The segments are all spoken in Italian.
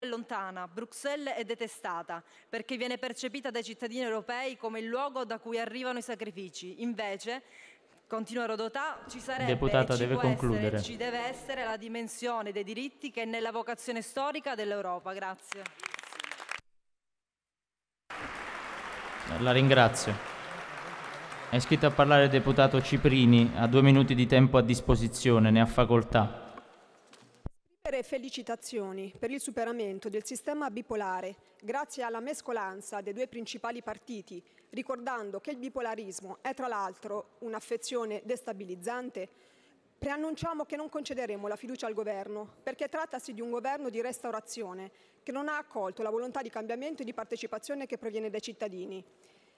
è lontana, Bruxelles è detestata perché viene percepita dai cittadini europei come il luogo da cui arrivano i sacrifici. Invece, continua Rodotà, ci sarebbe Deputata ci deve concludere. Essere, ci deve essere la dimensione dei diritti che è nella vocazione storica dell'Europa. Grazie. La ringrazio. È iscritto a parlare il deputato Ciprini, ha due minuti di tempo a disposizione, ne ha facoltà. Sincere felicitazioni per il superamento del sistema bipolare grazie alla mescolanza dei due principali partiti, ricordando che il bipolarismo è tra l'altro un'affezione destabilizzante, preannunciamo che non concederemo la fiducia al governo perché trattasi di un governo di restaurazione che non ha accolto la volontà di cambiamento e di partecipazione che proviene dai cittadini.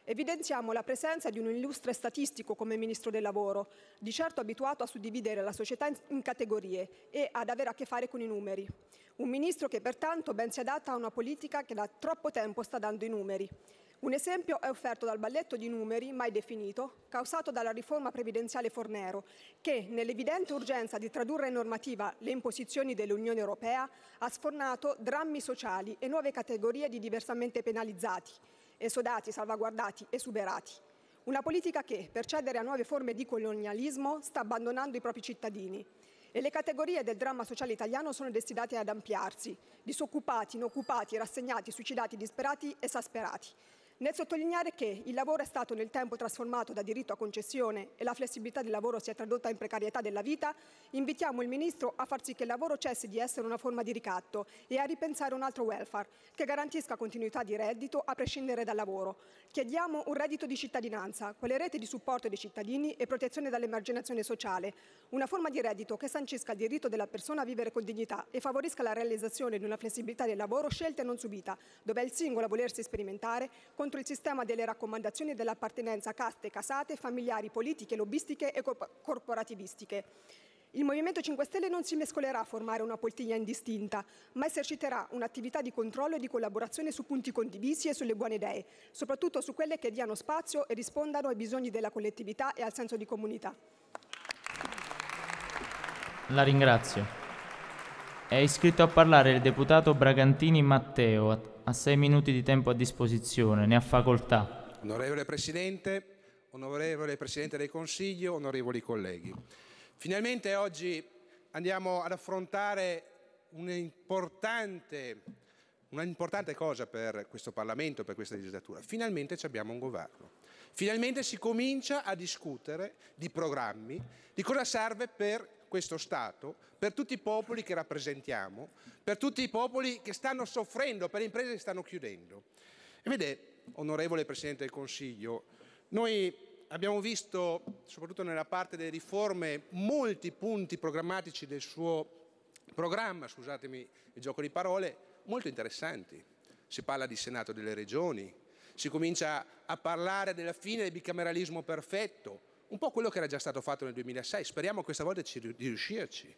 Evidenziamo la presenza di un illustre statistico come Ministro del Lavoro, di certo abituato a suddividere la società in categorie e ad avere a che fare con i numeri. Un Ministro che pertanto ben si adatta a una politica che da troppo tempo sta dando i numeri. Un esempio è offerto dal balletto di numeri, mai definito, causato dalla riforma previdenziale Fornero, che, nell'evidente urgenza di tradurre in normativa le imposizioni dell'Unione Europea, ha sfornato drammi sociali e nuove categorie di diversamente penalizzati, esodati, salvaguardati, esuberati. Una politica che, per cedere a nuove forme di colonialismo, sta abbandonando i propri cittadini. E le categorie del dramma sociale italiano sono destinate ad ampliarsi, disoccupati, inoccupati, rassegnati, suicidati, disperati, esasperati. Nel sottolineare che il lavoro è stato nel tempo trasformato da diritto a concessione e la flessibilità del lavoro si è tradotta in precarietà della vita, invitiamo il Ministro a far sì che il lavoro cessi di essere una forma di ricatto e a ripensare un altro welfare che garantisca continuità di reddito a prescindere dal lavoro. Chiediamo un reddito di cittadinanza, quelle rete di supporto dei cittadini e protezione dall'emarginazione sociale, una forma di reddito che sancisca il diritto della persona a vivere con dignità e favorisca la realizzazione di una flessibilità del lavoro scelta e non subita, dove è il singolo a volersi sperimentare, con contro il sistema delle raccomandazioni dell'appartenenza a caste, casate, familiari, politiche, lobbistiche e corporativistiche. Il Movimento 5 Stelle non si mescolerà a formare una poltiglia indistinta, ma eserciterà un'attività di controllo e di collaborazione su punti condivisi e sulle buone idee, soprattutto su quelle che diano spazio e rispondano ai bisogni della collettività e al senso di comunità. La ringrazio. È iscritto a parlare il deputato Bragantini Matteo. Ha sei minuti di tempo a disposizione, ne ha facoltà. Onorevole Presidente, onorevole Presidente del Consiglio, onorevoli colleghi. Finalmente oggi andiamo ad affrontare un'importante, un'importante cosa per questo Parlamento, per questa legislatura. Finalmente abbiamo un governo. Finalmente si comincia a discutere di programmi, di cosa serve per questo Stato, per tutti i popoli che rappresentiamo, per tutti i popoli che stanno soffrendo, per le imprese che stanno chiudendo. E vede, onorevole Presidente del Consiglio, noi abbiamo visto, soprattutto nella parte delle riforme, molti punti programmatici del suo programma, scusatemi il gioco di parole, molto interessanti. Si parla di Senato delle Regioni, si comincia a parlare della fine del bicameralismo perfetto, un po' quello che era già stato fatto nel 2006. Speriamo questa volta di riuscirci.